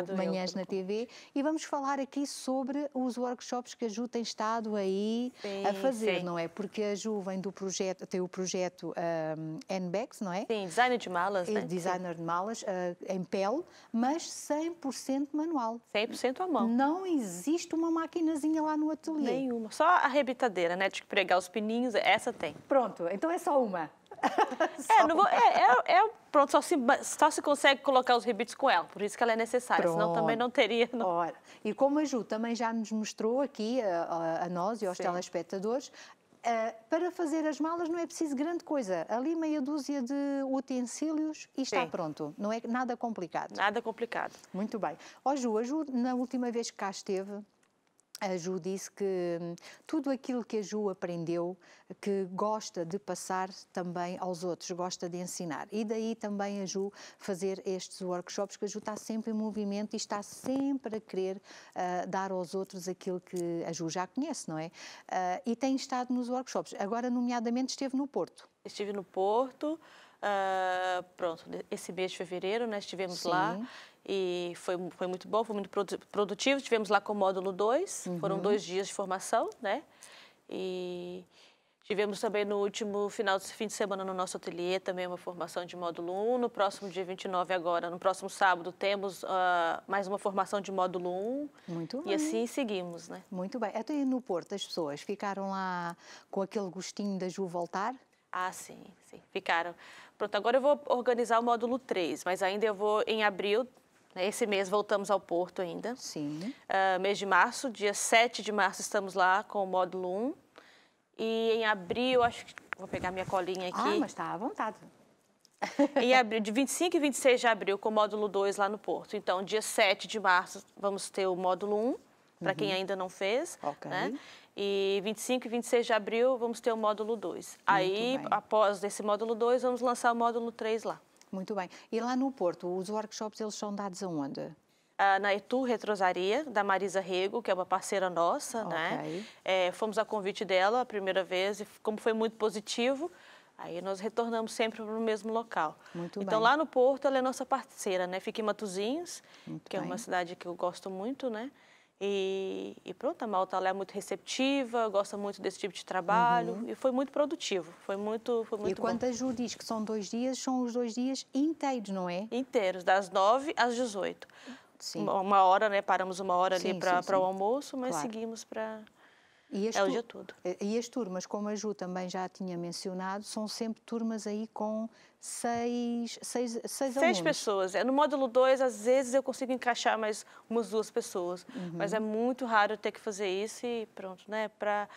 Obrigado, Manhãs eu, na TV. E vamos falar aqui sobre os workshops que a Ju tem estado aí sim, a fazer, sim. não é? Porque a Ju vem do projeto, tem o projeto um, ah, NBEX, não é? Sim, designer de malas, né? Designer sim. de malas uh, em pele, mas 100% manual. 100% à mão. Não existe uma maquinazinha lá no ateliê. Nenhuma. Só a rebitadeira, né? De pregar os pininhos, essa tem. Pronto, então é só uma. é, não vou, é, é, é, pronto, só se, só se consegue colocar os rebites com ela, por isso que ela é necessária, pronto. senão também não teria. Não. Ora, e como a Ju também já nos mostrou aqui, a, a nós e aos Sim. telespectadores, Uh, para fazer as malas não é preciso grande coisa. Ali meia dúzia de utensílios e está Sim. pronto. Não é nada complicado. Nada complicado. Muito bem. Ó Ju, a Ju, na última vez que cá esteve, a Ju disse que hum, tudo aquilo que a Ju aprendeu, que gosta de passar também aos outros, gosta de ensinar. E daí também a Ju fazer estes workshops, que a Ju está sempre em movimento e está sempre a querer uh, dar aos outros aquilo que a Ju já conhece, não é? Uh, e tem estado nos workshops. Agora, nomeadamente, esteve no Porto. Estive no Porto. Uh, pronto, esse mês de fevereiro nós né, estivemos Sim. lá e foi, foi muito bom, foi muito produtivo. Estivemos lá com o módulo 2, uhum. foram dois dias de formação, né? E tivemos também no último final de fim de semana no nosso ateliê também uma formação de módulo 1. Um. No próximo dia 29 agora, no próximo sábado, temos uh, mais uma formação de módulo 1. Um, muito bem. E assim seguimos, né? Muito bem. Até no Porto as pessoas ficaram lá com aquele gostinho da Ju voltar? Ah, sim, sim, ficaram. Pronto, agora eu vou organizar o módulo 3, mas ainda eu vou, em abril, né, esse mês voltamos ao Porto ainda. Sim. Uh, mês de março, dia 7 de março estamos lá com o módulo 1. E em abril, acho que vou pegar minha colinha aqui. Ah, mas tá à vontade. em abril, de 25 e 26 de abril, com o módulo 2 lá no Porto. Então, dia 7 de março, vamos ter o módulo 1, para uhum. quem ainda não fez. Ok. Né? E 25 e 26 de abril vamos ter o módulo 2. Aí, bem. após esse módulo 2, vamos lançar o módulo 3 lá. Muito bem. E lá no Porto, os workshops eles são dados aonde? Ah, na Etu Retrosaria, da Marisa Rego, que é uma parceira nossa, né? okay. né? É, fomos a convite dela a primeira vez e como foi muito positivo, aí nós retornamos sempre para o mesmo local. Muito então, bem. lá no Porto, ela é nossa parceira, né? Fica em Matuzinhos, muito que bem. é uma cidade que eu gosto muito, né? E, e, pronto, a malta lá é muito receptiva, gosta muito desse tipo de trabalho uhum. e foi muito produtivo, foi muito, foi muito E quanto a juris, que são dois dias, são os dois dias inteiros, não é? Inteiros, das 9 às 18. Sim. Uma, uma hora, né? Paramos uma hora ali para o almoço, mas claro. seguimos para é o dia todo. E as turmas, como a Ju também já tinha mencionado, são sempre turmas aí com seis, seis, seis, seis alunos. Seis pessoas. É, no módulo 2, às vezes eu consigo encaixar mais umas duas pessoas, uhum. mas é muito raro ter que fazer isso e pronto, né? Pra,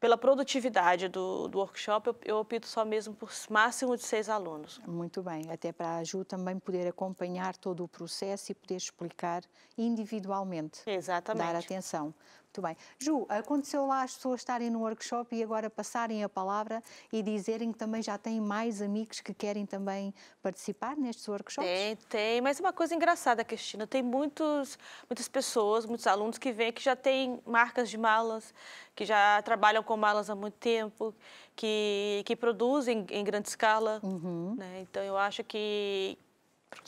pela produtividade do, do workshop, eu, eu opto só mesmo por máximo de seis alunos. Muito bem, até para a Ju também poder acompanhar todo o processo e poder explicar individualmente. Exatamente. Dar atenção. Muito bem. Ju, aconteceu lá as pessoas estarem no workshop e agora passarem a palavra e dizerem que também já têm mais amigos que querem também participar nestes workshops? Tem, tem. Mas é uma coisa engraçada, Cristina, tem muitos, muitas pessoas, muitos alunos que vêm que já têm marcas de malas, que já trabalham com malas há muito tempo, que, que produzem em grande escala. Uhum. Né? Então, eu acho que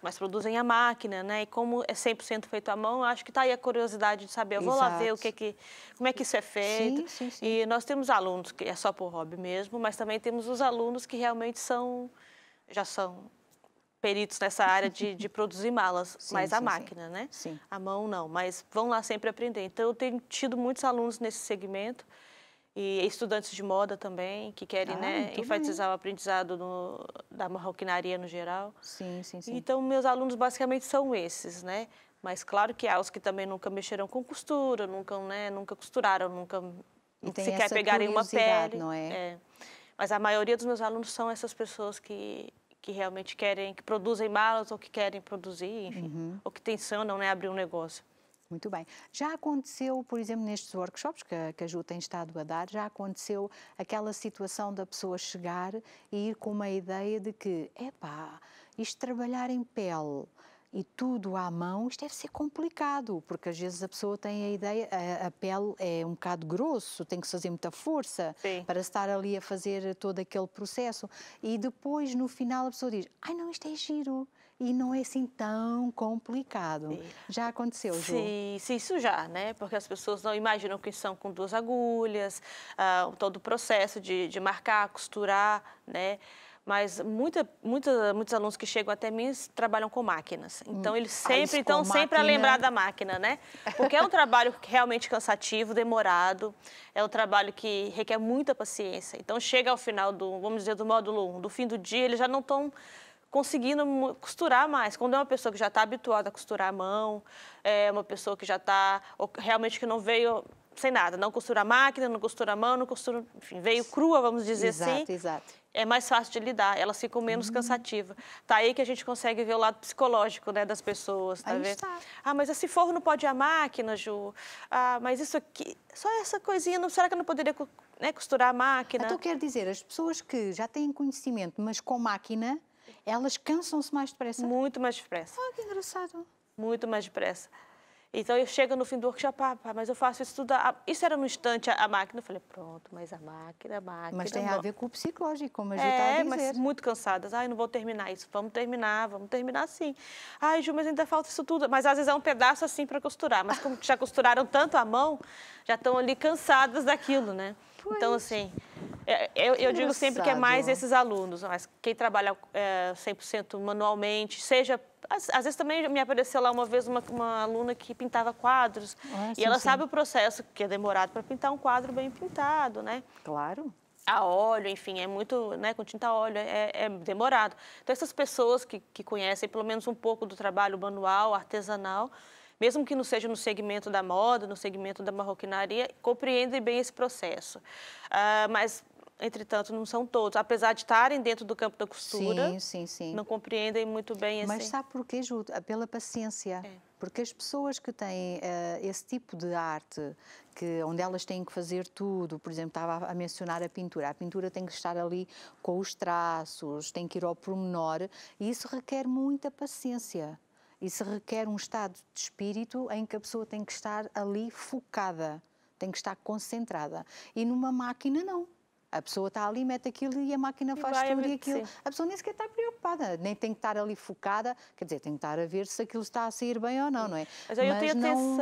mas produzem a máquina, né? E como é 100% feito à mão, acho que está aí a curiosidade de saber. Eu vou Exato. lá ver o que, que, como é que isso é feito. Sim, sim, sim. E nós temos alunos que é só por hobby mesmo, mas também temos os alunos que realmente são, já são peritos nessa área de, de produzir malas, sim, mas a máquina, sim. né? Sim. A mão não, mas vão lá sempre aprender. Então, eu tenho tido muitos alunos nesse segmento e estudantes de moda também, que querem ah, né, enfatizar bem. o aprendizado no, da marroquinaria no geral. Sim, sim, sim. Então, meus alunos basicamente são esses, né? Mas claro que há os que também nunca mexeram com costura, nunca, né, nunca costuraram, nunca sequer pegarem uma pele. Não é? é? Mas a maioria dos meus alunos são essas pessoas que, que realmente querem, que produzem malas ou que querem produzir, enfim, uhum. ou que tensionam né, abrir um negócio. Muito bem. Já aconteceu, por exemplo, nestes workshops que a, que a Ju tem estado a dar, já aconteceu aquela situação da pessoa chegar e ir com uma ideia de que, epá, isto trabalhar em pele, e tudo à mão, isto deve ser complicado, porque às vezes a pessoa tem a ideia, a, a pele é um bocado grosso, tem que fazer muita força Sim. para estar ali a fazer todo aquele processo. E depois, no final, a pessoa diz: ai não, isto é giro e não é assim tão complicado. Sim. Já aconteceu, Ju? Sim, sim, isso já, né? Porque as pessoas não imaginam que são com duas agulhas, ah, todo o processo de, de marcar, costurar, né? mas muita, muita, muitos alunos que chegam até mim trabalham com máquinas. Hum. Então, eles sempre estão máquina... sempre a lembrar da máquina, né? Porque é um trabalho realmente cansativo, demorado, é um trabalho que requer muita paciência. Então, chega ao final do, vamos dizer, do módulo 1, do fim do dia, eles já não estão conseguindo costurar mais. Quando é uma pessoa que já está habituada a costurar a mão, é uma pessoa que já está realmente que não veio sem nada, não costura a máquina, não costura a mão, não costura, enfim, veio crua, vamos dizer exato, assim. Exato, exato. É mais fácil de lidar, elas ficam menos hum. cansativas. Tá aí que a gente consegue ver o lado psicológico, né, das pessoas, tá aí vendo? Está. Ah, mas esse forro não pode ir à máquina, Ju. Ah, mas isso aqui, só essa coisinha, não, será que eu não poderia né, costurar a máquina? Então quer dizer, as pessoas que já têm conhecimento, mas com máquina, elas cansam-se mais depressa? Muito mais depressa. Ah, oh, que engraçado. Muito mais depressa. Então eu chego no fim do workshop, ah, pá, mas eu faço isso tudo. A... Isso era no instante a, máquina. Eu falei, pronto, mas a máquina, a máquina. Mas tem não... a ver com o psicológico, como a gente é, tá a mas muito cansadas. Ai, não vou terminar isso. Vamos terminar, vamos terminar sim. Ai, Ju, mas ainda falta isso tudo. Mas às vezes é um pedaço assim para costurar. Mas como já costuraram tanto a mão, já estão ali cansadas daquilo, né? Então, assim, é, é, eu, eu digo sempre que é mais esses alunos, mas quem trabalha é, 100% manualmente, seja às, às, vezes também me apareceu lá uma vez uma, uma aluna que pintava quadros. Ah, e ela sim. sabe o processo que é demorado para pintar um quadro bem pintado, né? Claro a óleo, enfim, é muito, né, com tinta a óleo, é, é, demorado. Então, essas pessoas que, que conhecem pelo menos um pouco do trabalho manual, artesanal, mesmo que não seja no segmento da moda, no segmento da marroquinaria, compreendem bem esse processo. Ah, mas entretanto, não são todos, apesar de estarem dentro do campo da costura, sim, sim, sim. não compreendem muito bem esse... Mas sabe por Ju? Ah, pela paciência. É. Porque as pessoas que têm uh, esse tipo de arte, que, onde elas têm que fazer tudo, por exemplo, estava a mencionar a pintura, a pintura tem que estar ali com os traços, tem que ir ao pormenor, e isso requer muita paciência. Isso requer um estado de espírito em que a pessoa tem que estar ali focada, tem que estar concentrada. E numa máquina, não a pessoa está ali, mete aquilo e a máquina e faz tudo e aquilo. Sim. A pessoa nem sequer está preocupada, nem tem que estar ali focada, quer dizer, tem que estar a ver se aquilo está a sair bem ou não, não é? Mas, Mas não,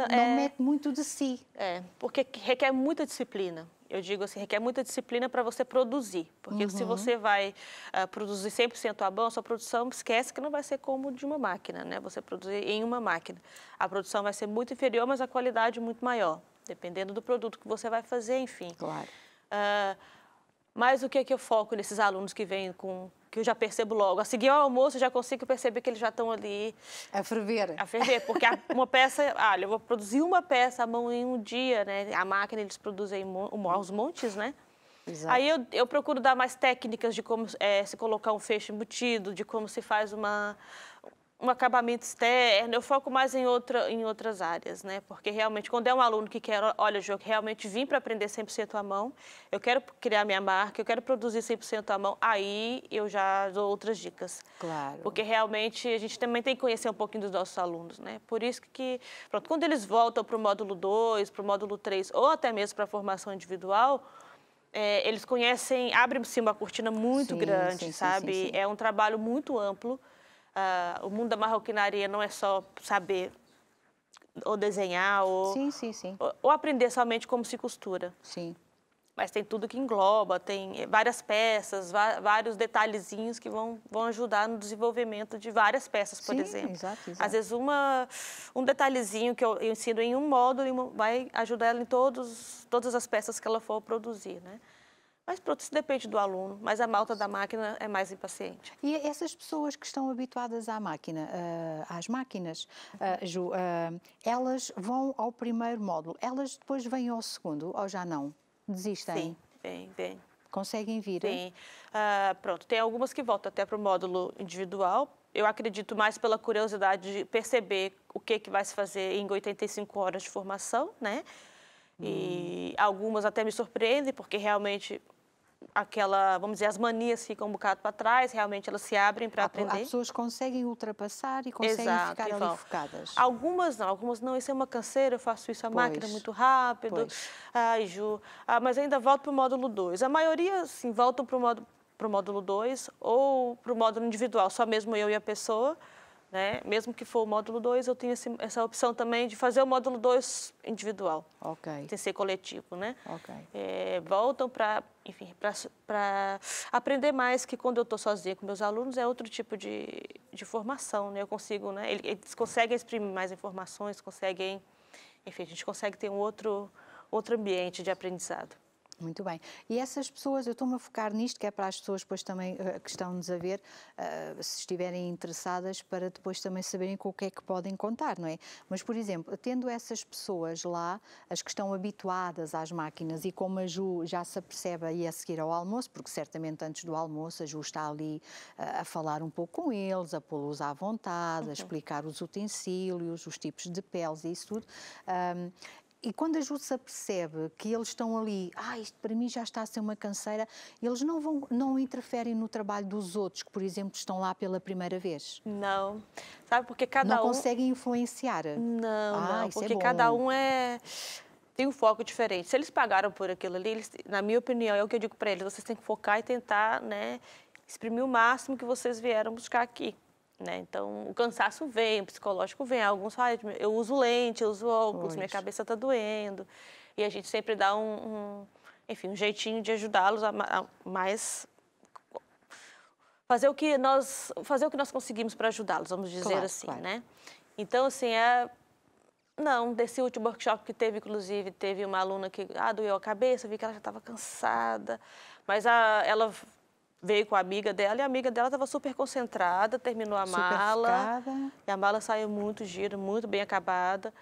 essa, não é... mete muito de si. É, porque requer muita disciplina. Eu digo assim, requer muita disciplina para você produzir. Porque uhum. se você vai uh, produzir 100% a mão, sua produção, esquece que não vai ser como de uma máquina, né? Você produzir em uma máquina. A produção vai ser muito inferior, mas a qualidade muito maior, dependendo do produto que você vai fazer, enfim. Claro. Uh, mas o que é que eu foco nesses alunos que vêm com que eu já percebo logo. A seguir ao almoço, eu já consigo perceber que eles já estão ali... É a ferver. A ferver, porque uma peça... Olha, eu vou produzir uma peça à mão em um dia, né? A máquina, eles produzem aos montes, né? Exato. Aí eu, eu procuro dar mais técnicas de como é, se colocar um fecho embutido, de como se faz uma um acabamento externo, eu foco mais em, outra, em outras áreas, né? Porque realmente, quando é um aluno que quer, olha, jogo, realmente vim para aprender 100% à mão, eu quero criar minha marca, eu quero produzir 100% à mão, aí eu já dou outras dicas. Claro. Porque realmente a gente também tem que conhecer um pouquinho dos nossos alunos, né? Por isso que, pronto, quando eles voltam para o módulo 2, para o módulo 3, ou até mesmo para a formação individual, é, eles conhecem, abre-se uma cortina muito sim, grande, sim, sabe? Sim, é um trabalho muito amplo uh, o mundo da marroquinaria não é só saber ou desenhar ou, sim, sim, sim. ou, ou aprender somente como se costura. Sim mas tem tudo que engloba, tem eh, várias peças, vários detalhezinhos que vão, vão ajudar no desenvolvimento de várias peças, por Sim, exemplo. Exato, exato. Às vezes uma, um detalhezinho que eu, eu ensino em um módulo vai ajudar ela em todos, todas as peças que ela for produzir, né? Mas pronto, isso depende do aluno, mas a malta da máquina é mais impaciente. E essas pessoas que estão habituadas à máquina, uh, às máquinas, uh, Ju, uh, elas vão ao primeiro módulo, elas depois vêm ao segundo, ou já não? Desistem? Sim, vem, vem. Conseguem vir? Sim. Ah, pronto, tem algumas que voltam até para o módulo individual, eu acredito mais pela curiosidade de perceber o que, que vai se fazer em 85 horas de formação, né? E hum. algumas até me surpreendem, porque realmente aquela, vamos dizer, as manias ficam um bocado para trás, realmente elas se abrem para aprender. As pessoas conseguem ultrapassar e conseguem Exato, ficar então, focadas. Algumas não, algumas não, isso é uma canseira, eu faço isso à pois, máquina muito rápido. Pois. Ai, Ju, ah, mas ainda volto para o módulo 2. A maioria, sim, voltam para o módulo para o módulo 2 ou para o módulo individual, só mesmo eu e a pessoa, né? Mesmo que for o módulo 2, eu tenho esse, essa opção também de fazer o módulo 2 individual. Ok. Tem que ser coletivo, né? Ok. É, voltam para, enfim, para aprender mais que quando eu estou sozinha com meus alunos é outro tipo de, de formação, né? Eu consigo, né? Eles conseguem exprimir mais informações, conseguem... Enfim, a gente consegue ter um outro, outro ambiente de aprendizado. Muito bem. E essas pessoas, eu estou-me a focar nisto, que é para as pessoas depois também que eh, estão-nos a ver, uh, eh, se estiverem interessadas, para depois também saberem com o que é que podem contar, não é? Mas, por exemplo, tendo essas pessoas lá, as que estão habituadas às máquinas, e como a Ju já se apercebe aí a seguir ao almoço, porque certamente antes do almoço a Ju está ali uh, a falar um pouco com eles, a pô-los à vontade, a uhum. explicar os utensílios, os tipos de peles e isso tudo. Um, ehm, e quando a Ju se apercebe que eles estão ali, ah, isto para mim já está a ser uma canseira, eles não vão, não interferem no trabalho dos outros que, por exemplo, estão lá pela primeira vez? Não. Sabe, porque cada não um... Não conseguem influenciar? Não, ah, não, é porque é cada um é... Tem um foco diferente. Se eles pagaram por aquilo ali, eles, na minha opinião, é o que eu digo para eles, vocês têm que focar e tentar, né, exprimir o máximo que vocês vieram buscar aqui. Né? Então, o cansaço vem, o psicológico vem. Alguns falam, eu uso lente, eu uso óculos, minha cabeça está doendo. E a gente sempre dá um, um enfim, um jeitinho de ajudá-los a, a mais fazer o que nós fazer o que nós conseguimos para ajudá-los, vamos dizer claro, assim, claro. né? Então, assim, é não, desse último workshop que teve, inclusive, teve uma aluna que ah, doeu a cabeça, vi que ela já estava cansada, mas a, ela veio com a amiga dela e a amiga dela estava super concentrada, terminou a super mala. Ficada. E a mala saiu muito giro muito bem acabada,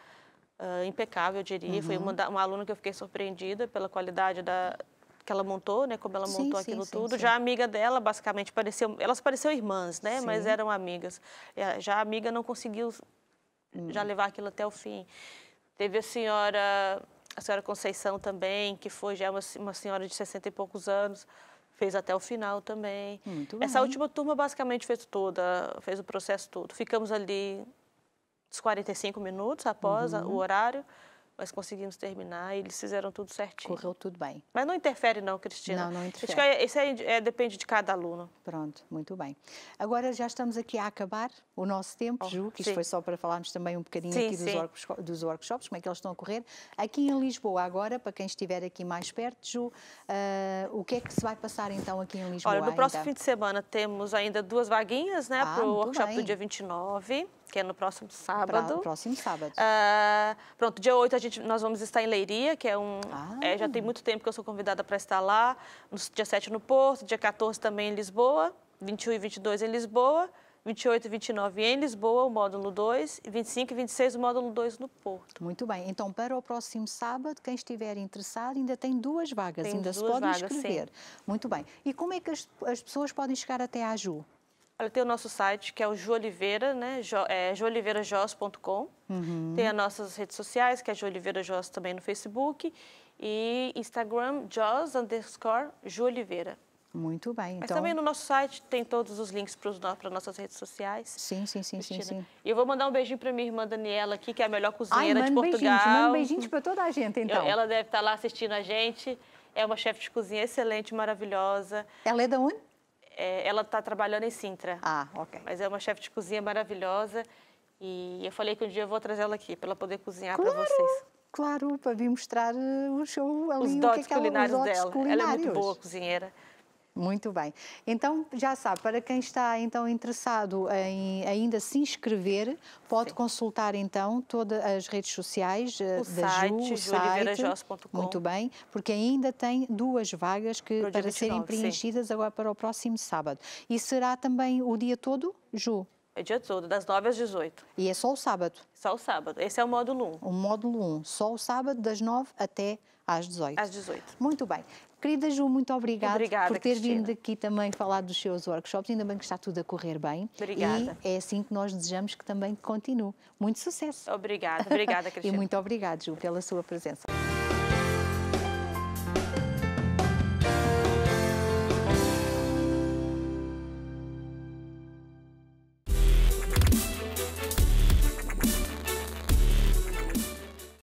uh, impecável, eu diria. Uhum. Foi uma, uma aluna que eu fiquei surpreendida pela qualidade da, que ela montou, né? Como ela montou sim, aquilo sim, tudo. Já a amiga dela, basicamente, pareceu, elas pareciam irmãs, né? Mas eram amigas. Já a amiga não conseguiu hum. já levar aquilo até o fim. Teve a senhora, a senhora Conceição também, que foi já uma, uma senhora de 60 e poucos anos fez até o final também. Muito Essa última turma basicamente fez toda, fez o processo todo. Ficamos ali uns 45 minutos após uhum. o horário mas conseguimos terminar e eles fizeram tudo certinho. Correu tudo bem. Mas não interfere não, Cristina. Não, não interfere. Isso é, é, depende de cada aluno. Pronto, muito bem. Agora já estamos aqui a acabar o nosso tempo, oh, Ju, que isto foi só para falarmos também um bocadinho sim, aqui Dos, workshops, dos, workshops, como é que eles estão a correr. Aqui em Lisboa agora, para quem estiver aqui mais perto, Ju, uh, o que é que se vai passar então aqui em Lisboa? Olha, no próximo fim de semana temos ainda duas vaguinhas, né, ah, para o workshop bem. do dia 29 que é no próximo sábado. Pra, próximo sábado. Ah, pronto, dia 8 a gente, nós vamos estar em Leiria, que é um. Ah. É, já tem muito tempo que eu sou convidada para estar lá. No, dia 7 no Porto, dia 14 também em Lisboa, 21 e 22 em Lisboa. 28 e 29 em Lisboa, o módulo 2, e 25 e 26 o módulo 2 no Porto. Muito bem. Então, para o próximo sábado, quem estiver interessado, ainda tem duas vagas, tem ainda duas se pode vagas, inscrever. Sim. Muito bem. E como é que as, as pessoas podem chegar até a Ju? Olha, tem o nosso site, que é o Ju Oliveira, né? Jo, é, jooliveirajos.com. Uhum. Tem as nossas redes sociais, que é Ju Oliveira Joss também no Facebook. E Instagram, Joss underscore Ju Oliveira. Muito bem. Mas então... também no nosso site tem todos os links para nossas redes sociais. Sim, sim, sim, sim, sim. E eu vou mandar um beijinho para minha irmã Daniela aqui, que é a melhor cozinheira Ai, de Portugal. Beijinhos, manda beijinho para toda a gente, então. ela deve estar tá lá assistindo a gente. É uma chefe de cozinha excelente, maravilhosa. Ela é da onde? É, ela está trabalhando em Sintra. Ah, ok. Mas é uma chefe de cozinha maravilhosa. E eu falei que um dia eu vou trazer ela aqui para ela poder cozinhar claro, para vocês. Claro, para vir mostrar eh, o show ali, os dotes que é que ela, os dotes dela. Culinários. Ela é muito boa cozinheira. Muito bem. Então, já sabe, para quem está então interessado em ainda se inscrever, pode Sim. consultar então todas as redes sociais eh, o da site, Ju, o site, muito bem, porque ainda tem duas vagas que para, serem preenchidas sim. agora para o próximo sábado. E será também o dia todo, Ju? É dia todo, das 9 às 18. E é só o sábado? Só o sábado. Esse é o módulo 1. O módulo 1, só o sábado, das 9 até às 18. Às 18. Muito bem. Querida Ju, muito obrigada, obrigada por ter Cristina. vindo aqui também falar dos seus workshops. Ainda bem que está tudo a correr bem. Obrigada. E é assim que nós desejamos que também continue. Muito sucesso. Obrigada, obrigada, Cristina. e muito obrigada, Ju, pela sua presença.